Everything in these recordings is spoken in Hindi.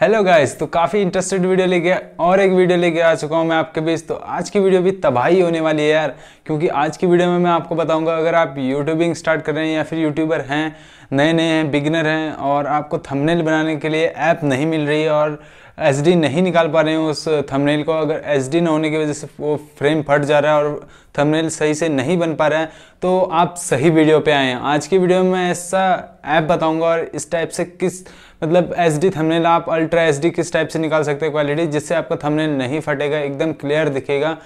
हेलो गाइस तो काफ़ी इंटरेस्टेड वीडियो लेके और एक वीडियो लेके आ चुका हूँ मैं आपके बीच तो आज की वीडियो भी तबाही होने वाली है यार क्योंकि आज की वीडियो में मैं आपको बताऊंगा अगर आप यूट्यूबिंग स्टार्ट कर रहे हैं या फिर यूट्यूबर हैं नए नए हैं बिगनर हैं और आपको थंबनेल बनाने के लिए ऐप नहीं मिल रही है और एच नहीं निकाल पा रहे हैं उस थंबनेल को अगर एच ना होने की वजह से वो फ्रेम फट जा रहा है और थंबनेल सही से नहीं बन पा रहा है तो आप सही वीडियो पे आए हैं आज की वीडियो में मैं ऐसा ऐप बताऊंगा और इस टाइप से किस मतलब एच डी थमनेल आप अल्ट्रा एच डी किस टाइप से निकाल सकते हैं क्वालिटी जिससे आपका थमनेल नहीं फटेगा एकदम क्लियर दिखेगा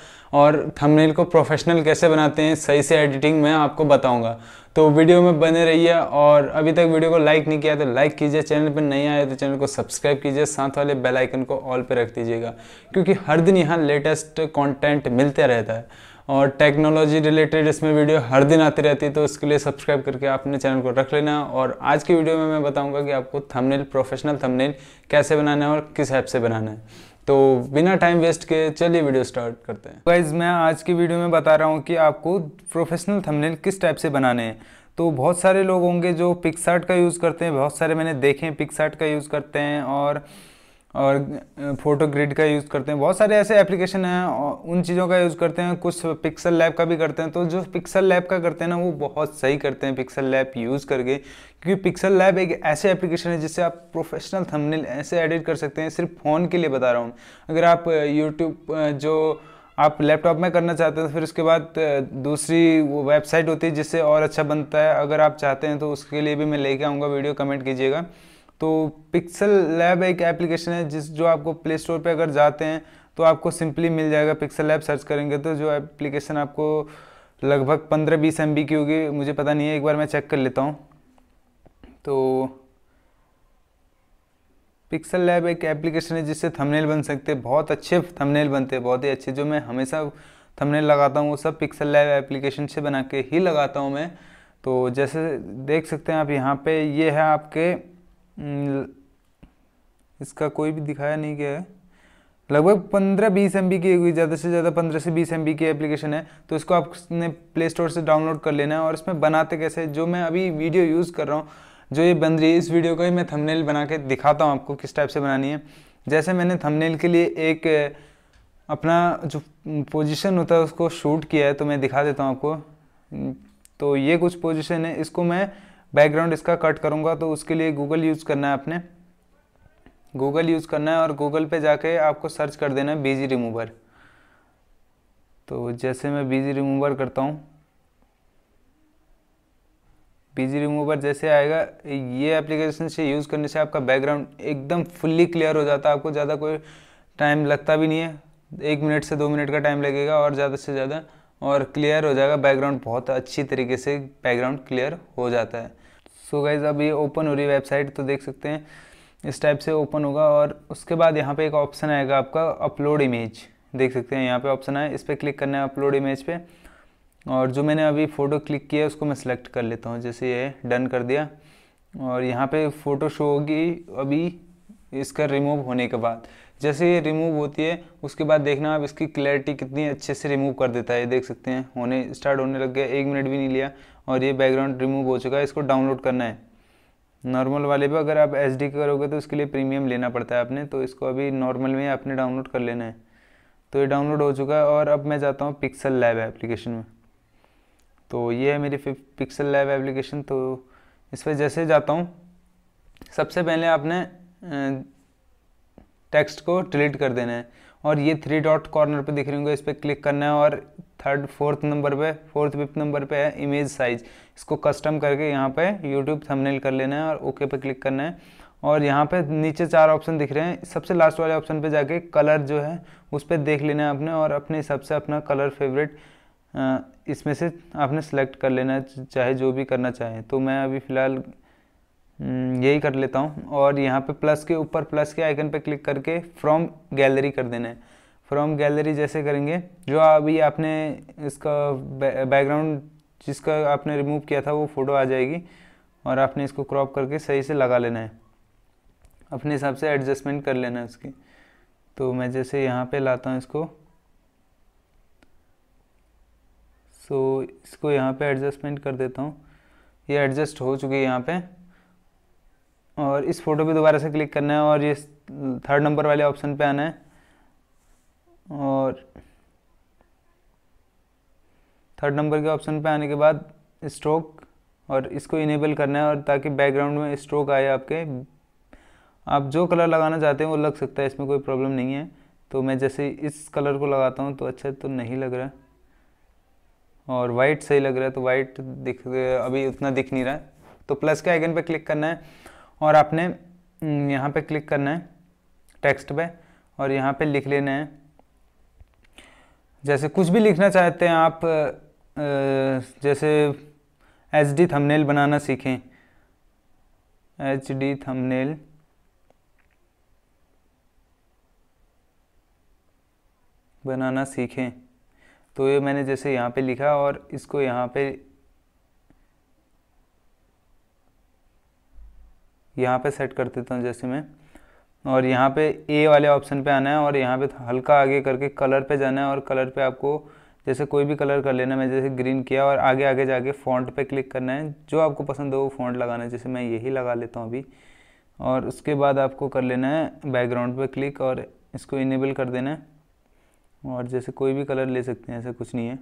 और थमनेल को प्रोफेशनल कैसे बनाते हैं सही से एडिटिंग मैं आपको बताऊँगा तो वीडियो में बने रहिए और अभी तक वीडियो को लाइक नहीं किया तो लाइक कीजिए चैनल पर नहीं आया तो चैनल को सब्सक्राइब कीजिए साथ वाले बेल आइकन को ऑल पर रख दीजिएगा क्योंकि हर दिन यहाँ लेटेस्ट कॉन्टेंट मिलते रहता है और टेक्नोलॉजी रिलेटेड इसमें वीडियो हर दिन आती रहती है तो उसके लिए सब्सक्राइब करके अपने चैनल को रख लेना और आज की वीडियो में मैं बताऊँगा कि आपको थमनेल प्रोफेशनल थमनेल कैसे बनाना है और किस ऐप से बनाना है तो बिना टाइम वेस्ट के चलिए वीडियो स्टार्ट करते हैं गाइज मैं आज की वीडियो में बता रहा हूँ कि आपको प्रोफेशनल थंबनेल किस टाइप से बनाने हैं तो बहुत सारे लोग होंगे जो पिक्सार्ट का यूज़ करते हैं बहुत सारे मैंने देखे हैं पिक्सार्ट का यूज़ करते हैं और और फोटो ग्रिड का यूज़ करते हैं बहुत सारे ऐसे एप्लीकेशन हैं उन चीज़ों का यूज़ करते हैं कुछ पिक्सल लैब का भी करते हैं तो जो पिक्सल लैब का करते हैं ना वो बहुत सही करते हैं पिक्सल लैब यूज़ करके क्योंकि पिक्सल लैब एक ऐसे एप्लीकेशन है जिससे आप प्रोफेशनल थंबनेल ऐसे एडिट कर सकते हैं सिर्फ फ़ोन के लिए बता रहा हूँ अगर आप यूट्यूब जो आप लैपटॉप में करना चाहते हैं तो फिर उसके बाद दूसरी वो वेबसाइट होती है जिससे और अच्छा बनता है अगर आप चाहते हैं तो उसके लिए भी मैं लेके आऊँगा वीडियो कमेंट कीजिएगा तो पिक्सल लैब एक एप्लीकेशन है जिस जो आपको प्ले स्टोर पर अगर जाते हैं तो आपको सिंपली मिल जाएगा पिक्सल लैब सर्च करेंगे तो जो एप्लीकेशन आपको लगभग पंद्रह बीस एम की होगी मुझे पता नहीं है एक बार मैं चेक कर लेता हूँ तो पिक्सल लैब एक एप्लीकेशन है जिससे थंबनेल बन सकते हैं बहुत अच्छे थंबनेल बनते हैं बहुत ही अच्छे जो मैं हमेशा थंबनेल लगाता हूँ वो सब पिक्सल लैब एप्लीकेशन से बना के ही लगाता हूँ मैं तो जैसे देख सकते हैं आप यहाँ पे ये है आपके हम्म, इसका कोई भी दिखाया नहीं गया है लगभग पंद्रह बीस एम बी की ज़्यादा से ज़्यादा पंद्रह से बीस एम बी की एप्लीकेशन है तो इसको आपने प्ले स्टोर से डाउनलोड कर लेना है और इसमें बनाते कैसे जो मैं अभी वीडियो यूज़ कर रहा हूँ जो ये बन रही है इस वीडियो को ही मैं थंबनेल बना के दिखाता हूँ आपको किस टाइप से बनानी है जैसे मैंने थंबनेल के लिए एक अपना जो पोजिशन होता है उसको शूट किया है तो मैं दिखा देता हूँ आपको तो ये कुछ पोजिशन है इसको मैं बैकग्राउंड इसका कट करूँगा तो उसके लिए गूगल यूज़ करना है आपने गूगल यूज़ करना है और गूगल पे जाके आपको सर्च कर देना है बीजी रिमूवर तो जैसे मैं बीजी रिमूवर करता हूँ बीजी रिमूवर जैसे आएगा ये एप्लीकेशन से यूज़ करने से आपका बैकग्राउंड एकदम फुल्ली क्लियर हो जाता है आपको ज़्यादा कोई टाइम लगता भी नहीं है एक मिनट से दो मिनट का टाइम लगेगा और ज़्यादा से ज़्यादा और क्लियर हो जाएगा बैकग्राउंड बहुत अच्छी तरीके से बैकग्राउंड क्लियर हो जाता है सो गाइज अब ये ओपन हो रही है वेबसाइट तो देख सकते हैं इस टाइप से ओपन होगा और उसके बाद यहाँ पे एक ऑप्शन आएगा आपका अपलोड इमेज देख सकते हैं यहाँ पे ऑप्शन है इस पर क्लिक करना है अपलोड इमेज पे और जो मैंने अभी फ़ोटो क्लिक किया है उसको मैं सिलेक्ट कर लेता हूँ जैसे ये डन कर दिया और यहाँ पे फ़ोटो शो होगी अभी इसका रिमूव होने के बाद जैसे ये रिमूव होती है उसके बाद देखना आप इसकी क्लैरिटी कितनी अच्छे से रिमूव कर देता है ये देख सकते हैं होने स्टार्ट होने लग गया एक मिनट भी नहीं लिया और ये बैकग्राउंड रिमूव हो चुका है इसको डाउनलोड करना है नॉर्मल वाले पे अगर आप एच करोगे तो उसके लिए प्रीमियम लेना पड़ता है आपने तो इसको अभी नॉर्मल में आपने डाउनलोड कर लेना है तो ये डाउनलोड हो चुका है और अब मैं जाता हूँ पिक्सल लैब एप्लीकेशन में तो ये है मेरी पिक्सल लैब एप्लीकेशन तो इस पर जैसे जाता हूँ सबसे पहले आपने टेक्स्ट को डिलीट कर देना है और ये थ्री डॉट कॉर्नर पे दिख रही होंगे इस पर क्लिक करना है और थर्ड फोर्थ नंबर पे फोर्थ फिफ्थ नंबर पे है इमेज साइज इसको कस्टम करके यहाँ पे यूट्यूब थंबनेल कर लेना है और ओके पे क्लिक करना है और यहाँ पे नीचे चार ऑप्शन दिख रहे हैं सबसे लास्ट वाले ऑप्शन पे जाके कलर जो है उस पर देख लेना है आपने और अपने हिसाब से अपना कलर फेवरेट इसमें से आपने सेलेक्ट कर लेना है चाहे जो भी करना चाहें तो मैं अभी फ़िलहाल हम्म, यही कर लेता हूँ और यहाँ पे प्लस के ऊपर प्लस के आइकन पे क्लिक करके फ्रॉम गैलरी कर देना है फ्रॉम गैलरी जैसे करेंगे जो अभी आपने इसका बैकग्राउंड जिसका आपने रिमूव किया था वो फ़ोटो आ जाएगी और आपने इसको क्रॉप करके सही से लगा लेना है अपने हिसाब से एडजस्टमेंट कर लेना है उसकी तो मैं जैसे यहाँ पर लाता हूँ इसको सो इसको यहाँ पर एडजस्टमेंट कर देता हूँ ये एडजस्ट हो चुकी है यहाँ पर और इस फ़ोटो पे दोबारा से क्लिक करना है और ये थर्ड नंबर वाले ऑप्शन पे आना है और थर्ड नंबर के ऑप्शन पे आने के बाद स्ट्रोक और इसको इनेबल करना है और ताकि बैकग्राउंड में स्ट्रोक आए आपके आप जो कलर लगाना चाहते हैं वो लग सकता है इसमें कोई प्रॉब्लम नहीं है तो मैं जैसे इस कलर को लगाता हूँ तो अच्छा तो नहीं लग रहा और वाइट सही लग रहा है तो वाइट दिख अभी उतना दिख नहीं रहा है तो प्लस के आइकन पर क्लिक करना है और आपने हम्म, यहाँ पे क्लिक करना है टेक्स्ट पे और यहाँ पे लिख लेना है जैसे कुछ भी लिखना चाहते हैं आप जैसे एच डी थमनेल बनाना सीखें एच डी थमनेल बनाना सीखें तो ये मैंने जैसे यहाँ पे लिखा और इसको यहाँ पे यहाँ पे सेट कर देता हूँ जैसे मैं और यहाँ पे ए वाले ऑप्शन पे आना है और यहाँ पे हल्का आगे करके कलर पे जाना है और कलर पे आपको जैसे कोई भी कलर कर लेना मैं जैसे ग्रीन किया और आगे आगे जाके फ़ॉन्ट पे क्लिक करना है जो आपको पसंद हो वो फ़ॉन्ट लगाना है जैसे मैं यही लगा लेता हूँ अभी और उसके बाद आपको कर लेना है बैकग्राउंड पर क्लिक और इसको इनेबल कर देना है और जैसे कोई भी कलर ले सकते हैं ऐसा कुछ नहीं है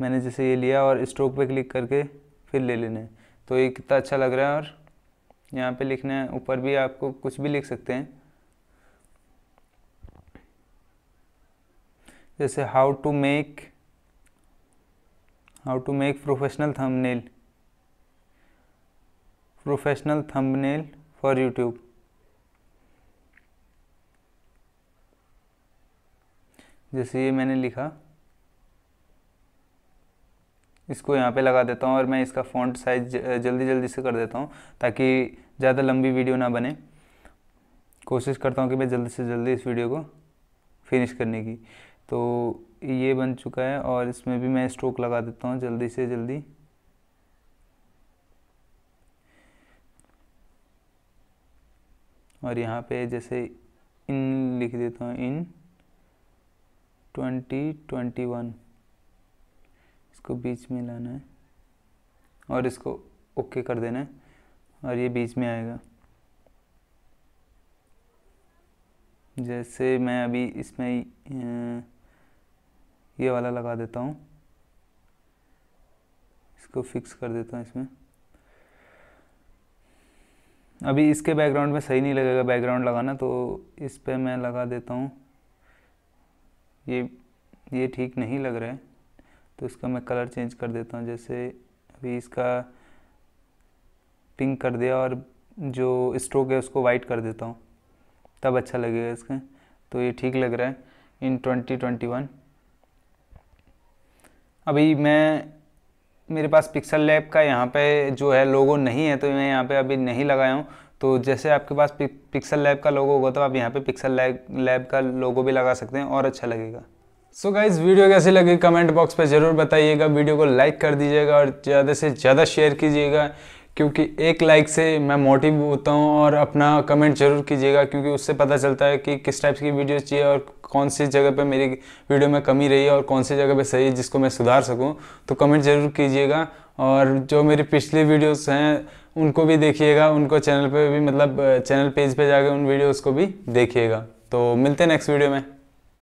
मैंने जैसे ये लिया और स्ट्रोक पे क्लिक करके फिर ले लेना है तो ये कितना अच्छा लग रहा है और यहाँ पे लिखना है ऊपर भी आपको कुछ भी लिख सकते हैं जैसे how to make how to make professional thumbnail professional thumbnail for YouTube जैसे ये मैंने लिखा इसको यहाँ पे लगा देता हूँ और मैं इसका फ़ॉन्ट साइज जल्दी जल्दी से कर देता हूँ ताकि ज़्यादा लंबी वीडियो ना बने कोशिश करता हूँ कि मैं जल्दी से जल्दी इस वीडियो को फिनिश करने की तो ये बन चुका है और इसमें भी मैं स्ट्रोक लगा देता हूँ जल्दी से जल्दी और यहाँ पे जैसे इन लिख देता हूँ इन ट्वेंटी ट्वेंटी वन इसको बीच में लाना है और इसको ओके कर देना है और ये बीच में आएगा जैसे मैं अभी इसमें ये वाला लगा देता हूँ इसको फिक्स कर देता हूँ इसमें अभी इसके बैकग्राउंड में सही नहीं लगेगा बैकग्राउंड लगाना तो इस पर मैं लगा देता हूँ ये ये ठीक नहीं लग रहा है तो इसका मैं कलर चेंज कर देता हूँ जैसे अभी इसका पिंक कर दिया और जो स्ट्रोक है उसको वाइट कर देता हूँ तब अच्छा लगेगा इसका तो ये ठीक लग रहा है इन ट्वेंटी ट्वेंटी वन अभी मैं मेरे पास पिक्सल लैब का यहाँ पे जो है लोगो नहीं है तो मैं यहाँ पे अभी नहीं लगाया हूँ तो जैसे आपके पास पिक्सल लैब का लोगो होगा तो आप यहाँ पे पिक्सल लैब लैब का लोगो भी लगा सकते हैं और अच्छा लगेगा सो so गाइज वीडियो कैसी लगी कमेंट बॉक्स पे ज़रूर बताइएगा वीडियो को लाइक कर दीजिएगा और ज़्यादा से ज़्यादा शेयर कीजिएगा क्योंकि एक लाइक से मैं मोटिव होता हूँ और अपना कमेंट जरूर कीजिएगा क्योंकि उससे पता चलता है कि किस टाइप की वीडियो चाहिए और कौन सी जगह पे मेरी वीडियो में कमी रही है और कौन सी जगह पे सही है जिसको मैं सुधार सकूँ तो कमेंट जरूर कीजिएगा और जो मेरी पिछली वीडियोस हैं उनको भी देखिएगा उनको चैनल पर भी मतलब चैनल पेज पर पे जाकर उन वीडियोज़ को भी देखिएगा तो मिलते हैं नेक्स्ट वीडियो में